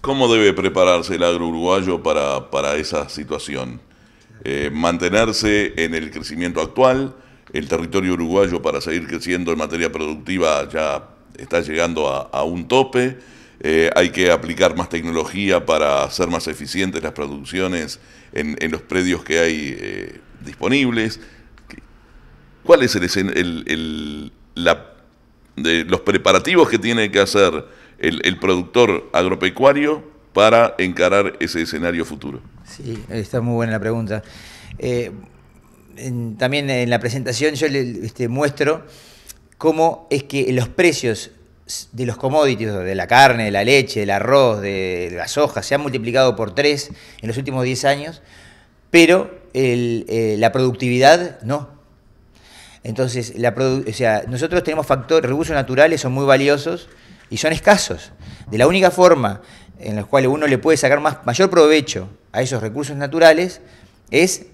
¿Cómo debe prepararse el agro uruguayo para, esa situación? Eh, mantenerse en el crecimiento actual, el territorio uruguayo para seguir creciendo en materia productiva ya está llegando a, un tope, eh, hay que aplicar más tecnología para hacer más eficientes las producciones en, los predios que hay eh, disponibles. ¿Cuáles son los preparativos que tiene que hacer el, productor agropecuario para encarar ese escenario futuro? Sí, está muy buena la pregunta. Eh, también en la presentación yo le este, muestro cómo es que los precios de los commodities, de la carne, de la leche, del arroz, de, las la soja, se han multiplicado por tres en los últimos 10 años, pero eh, la productividad no. Entonces, o sea, nosotros tenemos factores, recursos naturales son muy valiosos, y son escasos. De la única forma en la cual uno le puede sacar más, mayor provecho a esos recursos naturales es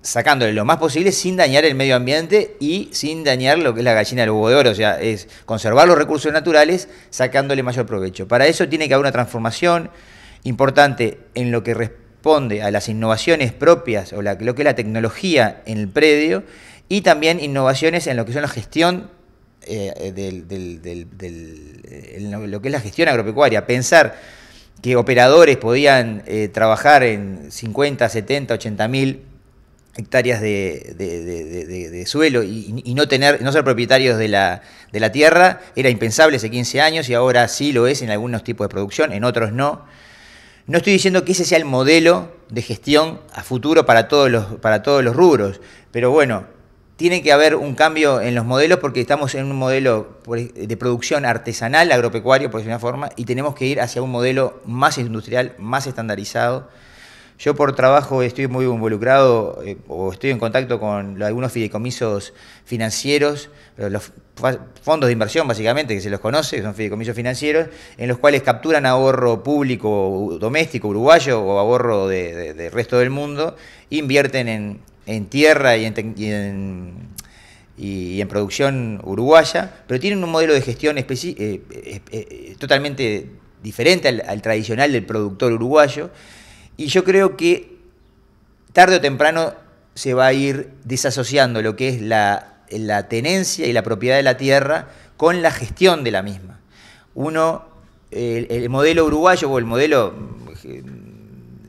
sacándole lo más posible sin dañar el medio ambiente y sin dañar lo que es la gallina del huevo de oro, o sea, es conservar los recursos naturales sacándole mayor provecho. Para eso tiene que haber una transformación importante en lo que responde a las innovaciones propias o la, lo que es la tecnología en el predio y también innovaciones en lo que son la gestión eh, eh, eh, lo que es la gestión agropecuaria. Pensar que operadores podían trabajar en 50, 70, 80 mil hectáreas de, suelo y, no tener no ser propietarios de la, tierra era impensable hace 15 años y ahora sí lo es en algunos tipos de producción, en otros no. No estoy diciendo que ese sea el modelo de gestión a futuro para todos los, para todos los rubros, pero bueno, tiene que haber un cambio en los modelos porque estamos en un modelo e, de producción artesanal, agropecuario, por decirlo una forma, y tenemos que ir hacia un modelo más industrial, más estandarizado. Yo por trabajo estoy muy involucrado eh, o estoy en contacto con algunos fideicomisos financieros, los fondos de inversión básicamente, que se los conoce, son fideicomisos financieros, en los cuales capturan ahorro público doméstico uruguayo o ahorro del resto del mundo, invierten en, en tierra y en, y en, producción uruguaya, pero tienen un modelo de gestión eh, eh, eh, totalmente diferente al, tradicional del productor uruguayo. Y yo creo que tarde o temprano se va a ir desasociando lo que es la, tenencia y la propiedad de la tierra con la gestión de la misma. Uno, el modelo uruguayo o el modelo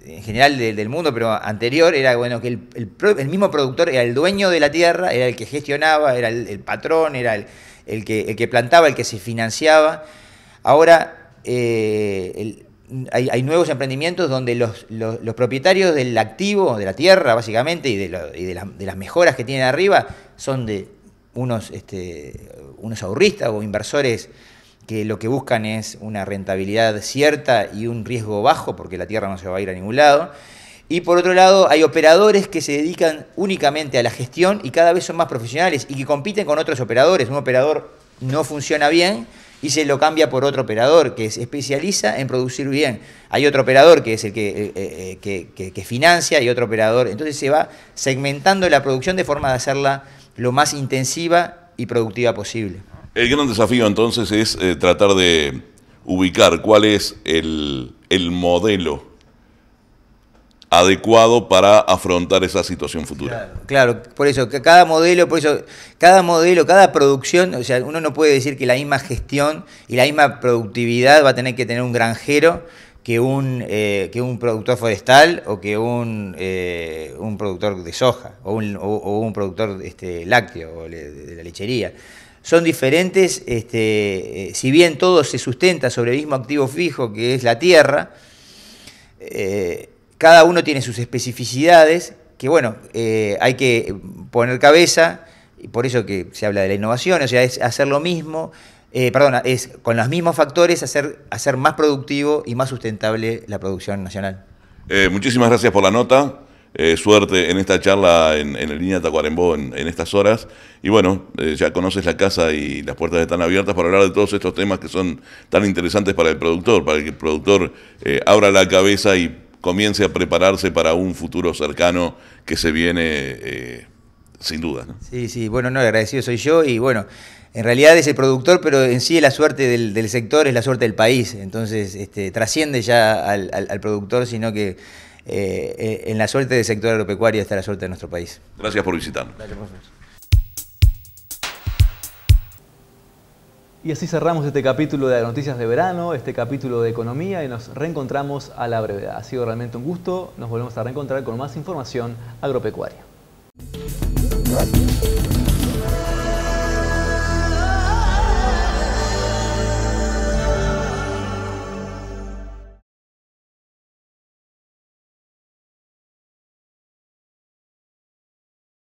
en general del mundo, pero anterior, era bueno que el, mismo productor era el dueño de la tierra, era el que gestionaba, era el, patrón, era el, que, plantaba, el que se financiaba. Ahora eh, hay, nuevos emprendimientos donde los, propietarios del activo, de la tierra básicamente, y de, las mejoras que tienen arriba, son de unos, este, unos ahorristas o inversores que lo que buscan es una rentabilidad cierta y un riesgo bajo, porque la tierra no se va a ir a ningún lado. Y por otro lado, hay operadores que se dedican únicamente a la gestión y cada vez son más profesionales y que compiten con otros operadores. Un operador no funciona bien y se lo cambia por otro operador que se especializa en producir bien. Hay otro operador que es el que, eh, eh, eh, que financia y otro operador. Entonces se va segmentando la producción de forma de hacerla lo más intensiva y productiva posible. El gran desafío entonces es eh, tratar de ubicar cuál es el, modelo adecuado para afrontar esa situación futura. Claro, por eso, cada modelo, por eso, cada modelo, cada producción, o sea, uno no puede decir que la misma gestión y la misma productividad va a tener que tener un granjero que un, eh, que un productor forestal o que un, eh, un productor de soja o un, o, un productor este, lácteo o de la lechería son diferentes, este, eh, si bien todo se sustenta sobre el mismo activo fijo que es la tierra, eh, cada uno tiene sus especificidades que bueno, eh, hay que poner cabeza, y por eso que se habla de la innovación, o sea, es hacer lo mismo, perdona, es con los mismos factores hacer, hacer más productivo y más sustentable la producción nacional. muchísimas gracias por la nota. Eh, suerte en esta charla en, el línea Tacuarembó en, en, estas horas. Y bueno, eh, ya conoces la casa y las puertas están abiertas para hablar de todos estos temas que son tan interesantes para el productor, para que el productor eh, abra la cabeza y comience a prepararse para un futuro cercano que se viene sin duda. Sí, sí, bueno, no, agradecido soy yo y bueno, en realidad es el productor, pero en sí la suerte del, sector es la suerte del país, entonces este, trasciende ya al productor, sino que eh, eh, en la suerte del sector agropecuario está la suerte de nuestro país. Gracias por visitarnos. Gracias, Y así cerramos este capítulo de las noticias de verano, este capítulo de economía y nos reencontramos a la brevedad. Ha sido realmente un gusto, nos volvemos a reencontrar con más información agropecuaria.